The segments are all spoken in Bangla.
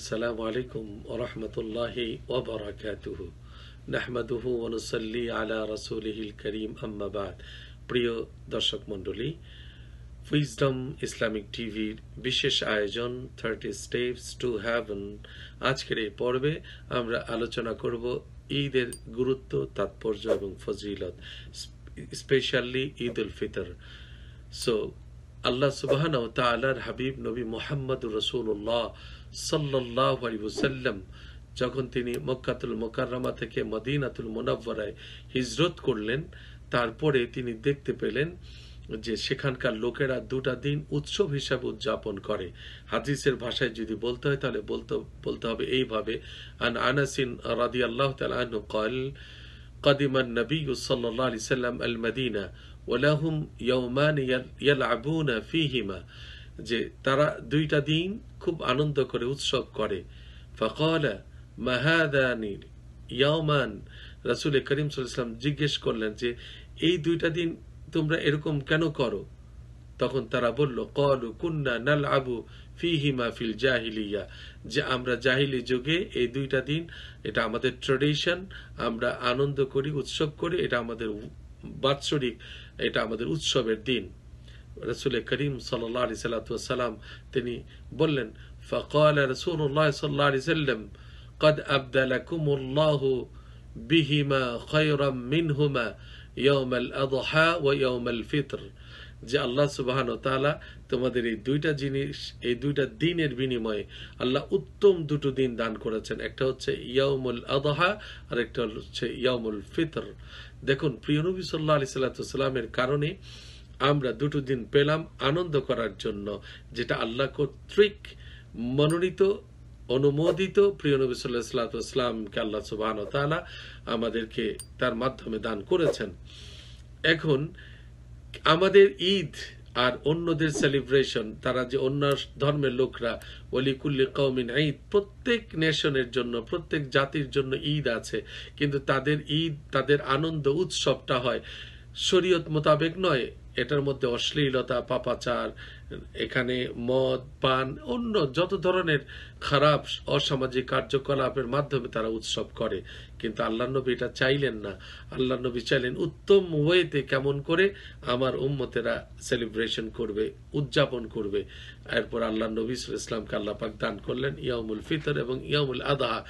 السلام عليكم ورحمة الله وبركاته نحمده ونصلي على رسوله الكريم أما بعد প্রিয় দর্শক মণ্ডলী উইজডম ইসলামিক টিভির বিশেষ আয়োজন থার্টি স্টেপস টু হ্যাভেন আজকের এই পর্বে আমরা আলোচনা করব ঈদের গুরুত্ব তাৎপর্য এবং ফজিলত স্পেশালি ঈদ উল ফিতর সো আল্লাহ সুবাহ তালার হাবিব নবী মোহাম্মদ রসুল্লাহ সাল্লাহ আলী ওসাল্লাম যখন তিনি মক্কাতুল মোকাররামা থেকে মদিনাতুল মোনাব্বরায় হিজরত করলেন তারপরে তিনি দেখতে পেলেন যে সেখানকার লোকেরা দুটা দিন উৎসব হিসাবে উদযাপন করে হাদিসের ভাষায় যদি বলতে হয় তাহলে বলতে বলতে হবে এইভাবে আন আনাসিন রাদি আল্লাহ তালু কল قدم النبي صلى الله عليه وسلم المدينة ولهم يومان يلعبون فيهما যে তারা দুইটা দিন খুব আনন্দ করে উৎসব করে ফকলা করিম সাল্লাম জিজ্ঞেস করলেন যে এই দুইটা দিন তোমরা এরকম কেন করো তখন তারা বলল কলু কুন্না নাল আবু ফিহিমা ফিল জাহিলিয়া যে আমরা জাহিলি যুগে এই দুইটা দিন এটা আমাদের ট্রেডিশন আমরা আনন্দ করি উৎসব করি এটা আমাদের বাৎসরিক এটা আমাদের উৎসবের দিন রসুল করিম সাল্লাহ আলি সাল্লাতাম তিনি বললেন ফকাল রসুল্লাহ সাল্লাহ আলি সাল্লাম قد أبدلكم الله بهما خيرا منهما يوم الأضحى ويوم الفطر যে আল্লাহ সুবাহান তালা তোমাদের এই দুইটা জিনিস এই দুইটা দিনের বিনিময়ে আল্লাহ উত্তম দুটো দিন দান করেছেন একটা হচ্ছে ইয়ামুল আদহা আর একটা হচ্ছে ইয়ামুল ফিতর দেখুন প্রিয় নবী সাল্লাহ আলি সাল্লাতামের কারণে আমরা দুটো দিন পেলাম আনন্দ করার জন্য যেটা আল্লাহ কর্তৃক মনোনীত অনুমোদিত প্রিয় নবী সাল্লাহ সাল্লাতামকে আল্লাহ সুবাহন তালা আমাদেরকে তার মাধ্যমে দান করেছেন এখন আমাদের ঈদ আর অন্যদের সেলিব্রেশন তারা যে অন্য ধর্মের লোকরা অলিকুল্লি কৌমিন ঈদ প্রত্যেক নেশনের জন্য প্রত্যেক জাতির জন্য ঈদ আছে কিন্তু তাদের ঈদ তাদের আনন্দ উৎসবটা হয় শরীয়ত মোতাবেক নয় এটার মধ্যে অশ্লীলতা পাপাচার এখানে মদ পান অন্য যত ধরনের খারাপ অসামাজিক কার্যকলাপের মাধ্যমে তারা উৎসব করে কিন্তু আল্লাহ নবী এটা চাইলেন না আল্লাহ নবী চাইলেন উত্তম ওয়েতে কেমন করে আমার উম্মতেরা সেলিব্রেশন করবে উদযাপন করবে এরপর আল্লাহ নবী ইসলামকে আল্লাহ পাক দান করলেন ইয়ামুল ফিতর এবং ইয়ামুল আদাহা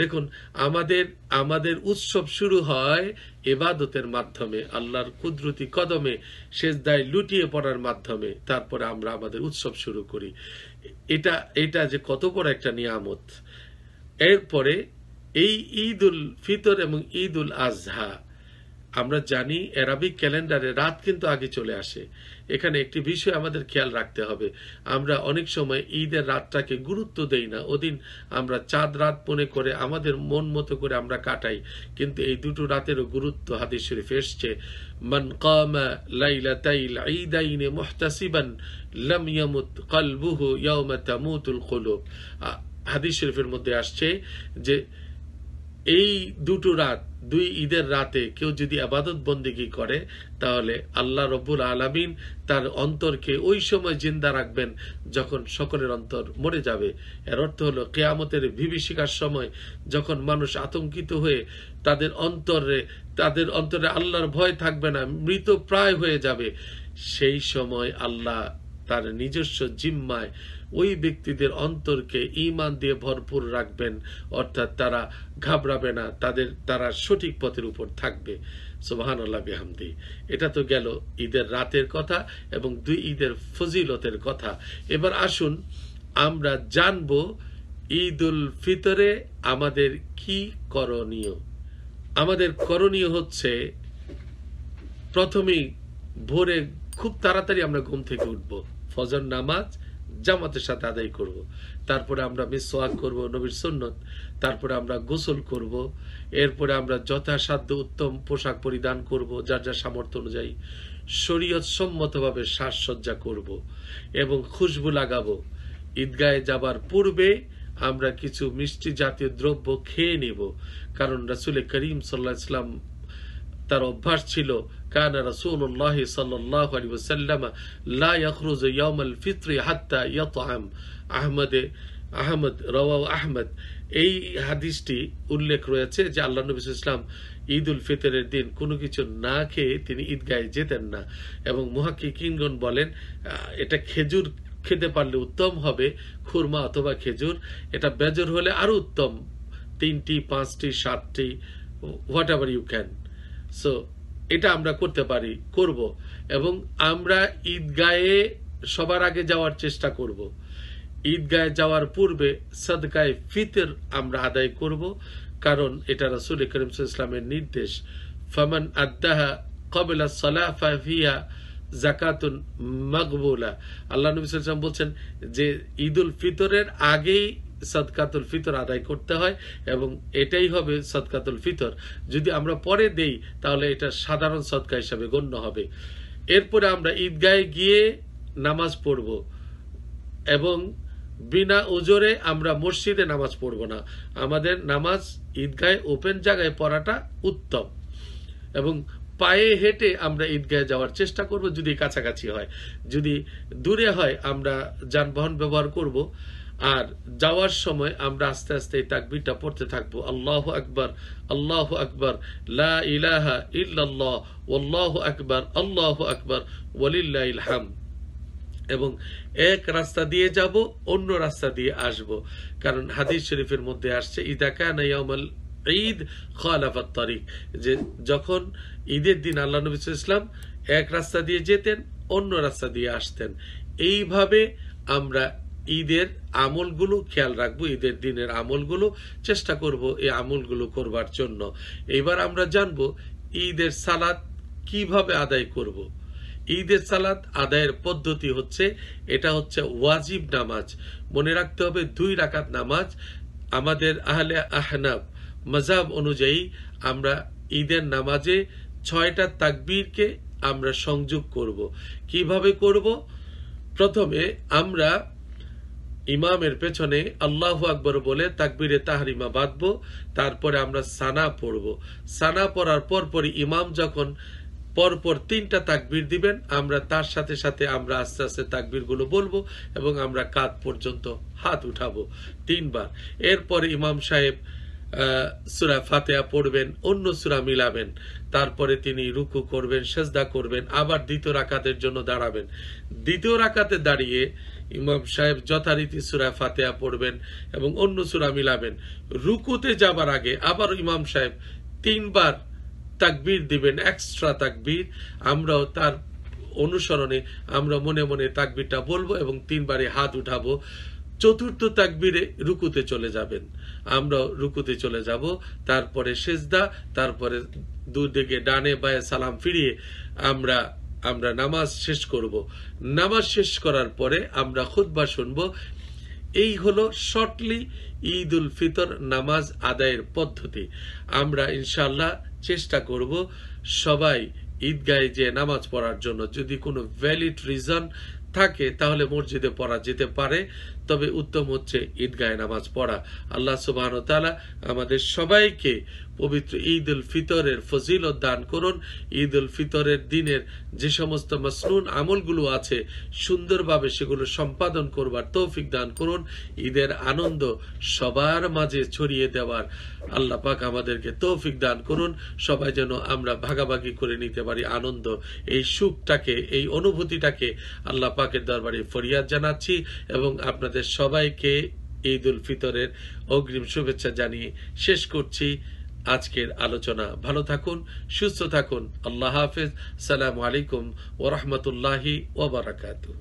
দেখুন আমাদের আমাদের উৎসব শুরু হয় এবাদতের মাধ্যমে আল্লাহর কুদরতি কদমে শেষদায় লুটিয়ে পড়ার মাধ্যমে তারপরে আমরা আমরা আমাদের উৎসব শুরু করি এটা এটা যে কত বড় একটা নিয়ামত এরপরে এই ঈদ উল ফিতর এবং ঈদ উল আজহা আমরা জানি অ্যারাবিক ক্যালেন্ডারে রাত কিন্তু আগে চলে আসে এখানে একটি বিষয় আমাদের খেয়াল রাখতে হবে আমরা অনেক সময় ঈদের রাতটাকে গুরুত্ব দেই না ওদিন আমরা চাঁদ রাত মনে করে আমাদের মন মতো করে আমরা কাটাই কিন্তু এই দুটো রাতেরও গুরুত্ব হাদিস শরীফ এসছে মান কামা লাইলাতাইল ঈদাইনে মুহতাসিবান লাম ইয়ামুত কলবুহু ইয়াউমা তামুতুল কুলুব হাদিস শরীফের মধ্যে আসছে যে এই দুটো রাত দুই ঈদের রাতে কেউ যদি আবাদত বন্দিগি করে তাহলে আল্লাহ রব্বুল আলমিন তার অন্তরকে ওই সময় জিন্দা রাখবেন যখন সকলের অন্তর মরে যাবে এর অর্থ হলো কেয়ামতের বিভীষিকার সময় যখন মানুষ আতঙ্কিত হয়ে তাদের অন্তরে তাদের অন্তরে আল্লাহর ভয় থাকবে না মৃত প্রায় হয়ে যাবে সেই সময় আল্লাহ তার নিজস্ব জিম্মায় ওই ব্যক্তিদের অন্তরকে ইমান দিয়ে ভরপুর রাখবেন অর্থাৎ তারা ঘাবড়াবে না তাদের তারা সঠিক পথের উপর থাকবে সোবাহানুল্লাহ বিহামদি এটা তো গেল ঈদের রাতের কথা এবং দুই ঈদের ফজিলতের কথা এবার আসুন আমরা জানব উল ফিতরে আমাদের কি করণীয় আমাদের করণীয় হচ্ছে প্রথমেই ভোরে খুব তাড়াতাড়ি আমরা ঘুম থেকে উঠবো ফজর নামাজ জামাতের সাথে আদায় করব। তারপরে আমরা ওয়াক করব নবীর সন্ন্যত তারপরে আমরা গোসল করব। এরপরে আমরা যথাসাধ্য উত্তম পোশাক পরিধান করব যার যা সামর্থ্য অনুযায়ী শরীয়ত সম্মতভাবে সাজসজ্জা করব। এবং খুশবু লাগাবো ঈদগাহে যাবার পূর্বে আমরা কিছু মিষ্টি জাতীয় দ্রব্য খেয়ে নেব কারণ রাসুল করিম সাল্লাহ ইসলাম তার অভ্যাস ছিল কান صلى الله عليه وسلم লা يخرج يوم الفطر حتى يطعم احمد আহমদ রওয়া আহমদ এই হাদিসটি উল্লেখ রয়েছে যে আল্লাহ নবী ইসলাম ঈদ উল ফিতরের দিন কোনো কিছু না খেয়ে তিনি গায়ে যেতেন না এবং মুহাক্কিকিনগণ বলেন এটা খেজুর খেতে পারলে উত্তম হবে খুরমা অথবা খেজুর এটা বেজর হলে আরও উত্তম তিনটি পাঁচটি সাতটি whatever you can so এটা আমরা করতে পারি করব এবং আমরা ঈদগাহে সবার আগে যাওয়ার চেষ্টা করব ঈদগাহে যাওয়ার পূর্বে সদগায় ফিতর আমরা আদায় করব কারণ এটা রাসুল করিম ইসলামের নির্দেশ ফমান আদাহা কবেলা সলাফা জাকাতুন মকবুলা আল্লাহ নবী সাল্লাম বলছেন যে ঈদুল ফিতরের আগেই সদকাতুল ফিতর আদায় করতে হয় এবং এটাই হবে সদকাতুল ফিতর যদি আমরা পরে দেই তাহলে এটা সাধারণ সদকা হিসাবে গণ্য হবে এরপরে আমরা ঈদগাহে গিয়ে নামাজ পড়ব এবং বিনা ওজোরে আমরা মসজিদে নামাজ পড়ব না আমাদের নামাজ ঈদগাহে ওপেন জায়গায় পড়াটা উত্তম এবং পায়ে হেঁটে আমরা ঈদগাহে যাওয়ার চেষ্টা করব যদি কাছাকাছি হয় যদি দূরে হয় আমরা যানবাহন ব্যবহার করব আর যাওয়ার সময় আমরা আস্তে আস্তে এই তাকবিরটা পড়তে থাকবো আল্লাহ আকবর আল্লাহ আকবর লা ইলাহা ওল্লাহ আকবর আল্লাহ আকবর ওয়ালিল্লাহ ইলহাম এবং এক রাস্তা দিয়ে যাব অন্য রাস্তা দিয়ে আসব কারণ হাদিস শরীফের মধ্যে আসছে ইদাকা ঈদ খালাফাত তারিখ যে যখন ঈদের দিন আল্লাহ নবী ইসলাম এক রাস্তা দিয়ে যেতেন অন্য রাস্তা দিয়ে আসতেন এইভাবে আমরা ঈদের আমলগুলো খেয়াল রাখবো ঈদের দিনের আমলগুলো চেষ্টা করব এই আমলগুলো করবার জন্য এবার আমরা জানব ঈদের সালাদ কিভাবে আদায় করব। ঈদের সালাদ আদায়ের পদ্ধতি হচ্ছে এটা হচ্ছে ওয়াজিব নামাজ মনে রাখতে হবে দুই রাকাত নামাজ আমাদের আহলে আহনাব মজাব অনুযায়ী আমরা ঈদের নামাজে ছয়টা তাকবীরকে আমরা সংযোগ করব কিভাবে করব প্রথমে আমরা ইমামের পেছনে আল্লাহ আকবর বলে তাকবিরে তাহারিমা বাঁধব তারপরে আমরা সানা পড়ব সানা পড়ার পরপরই ইমাম যখন পরপর তিনটা তাকবির দিবেন আমরা তার সাথে সাথে আমরা আস্তে আস্তে তাকবিরগুলো বলবো এবং আমরা কাত পর্যন্ত হাত উঠাবো তিনবার এরপর ইমাম সাহেব সুরা ফাতেয়া পড়বেন অন্য সুরা মিলাবেন তারপরে তিনি রুকু করবেন সেজদা করবেন আবার দ্বিতীয় রাকাতের জন্য দাঁড়াবেন দ্বিতীয় রাকাতে দাঁড়িয়ে ইমাম সাহেব যথারীতি সুরা ফাতেয়া পড়বেন এবং অন্য সুরা মিলাবেন রুকুতে যাবার আগে আবার ইমাম সাহেব তিনবার তাকবির দিবেন এক্সট্রা তাকবির আমরাও তার অনুসরণে আমরা মনে মনে তাকবিরটা বলবো এবং তিনবারে হাত উঠাবো চতুর্থ তাকবিরে রুকুতে চলে যাবেন আমরা রুকুতে চলে যাব তারপরে সেজদা তারপরে দুদিকে ডানে বায়ে সালাম ফিরিয়ে আমরা আমরা নামাজ শেষ করব নামাজ শেষ করার পরে আমরা খুদ্া শুনব এই হলো শর্টলি ঈদ উল ফিতর নামাজ আদায়ের পদ্ধতি আমরা ইনশাল্লাহ চেষ্টা করব সবাই ঈদগাহে যে নামাজ পড়ার জন্য যদি কোনো ভ্যালিড রিজন থাকে তাহলে মসজিদে পড়া যেতে পারে তবে উত্তম হচ্ছে ঈদগায় নামাজ পড়া আল্লাহ সুবাহ তালা আমাদের সবাইকে পবিত্র ঈদ উল ফিতরের ফজিল দান করুন ঈদ উল ফিতরের দিনের যে সমস্ত মসনুন আমলগুলো আছে সুন্দরভাবে সেগুলো সম্পাদন করবার তৌফিক দান করুন ঈদের আনন্দ সবার মাঝে ছড়িয়ে দেওয়ার আল্লাহ পাক আমাদেরকে তৌফিক দান করুন সবাই যেন আমরা ভাগাভাগি করে নিতে পারি আনন্দ এই সুখটাকে এই অনুভূতিটাকে আল্লাহ পাকের দরবারে ফরিয়াদ জানাচ্ছি এবং আপনাদের আপনাদের সবাইকে ঈদ উল ফিতরের অগ্রিম শুভেচ্ছা জানিয়ে শেষ করছি আজকের আলোচনা ভালো থাকুন সুস্থ থাকুন আল্লাহ হাফেজ সালাম আলাইকুম ওরহমতুল্লাহি ওবরাকাতু